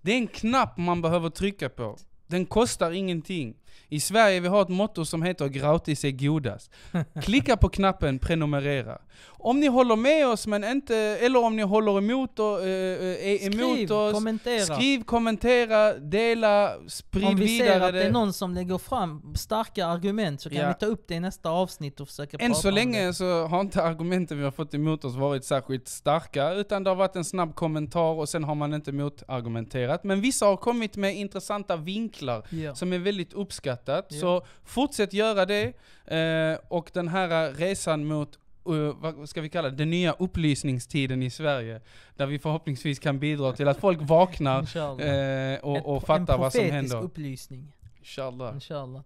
Det är en knapp man behöver trycka på. Den kostar ingenting. I Sverige vi har ett motto som heter gratis är godast. [laughs] Klicka på knappen prenumerera. Om ni håller med oss men inte, eller om ni håller emot, och, eh, är eh, eh, emot skriv, oss. Kommentera. Skriv, kommentera, dela, sprid vidare Om vi vidare ser att det. är någon som lägger fram starka argument så kan ja. vi ta upp det i nästa avsnitt och försöka Än prata så länge det. så har inte argumenten vi har fått emot oss varit särskilt starka, utan det har varit en snabb kommentar och sen har man inte motargumenterat. Men vissa har kommit med intressanta vinklar ja. som är väldigt uppskattade uppskattat. Ja. Så fortsätt göra det. Eh, och den här resan mot Uh, vad ska vi kalla det, den nya upplysningstiden i Sverige. Där vi förhoppningsvis kan bidra till att folk vaknar uh, och, och fattar vad som händer. En profetisk upplysning. Inshallah. Inshallah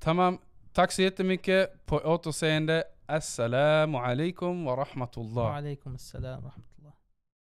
Tamam, tack så jättemycket. På återseende. Assalamu alaikum wa rahmatullah. Wa alaikum assalam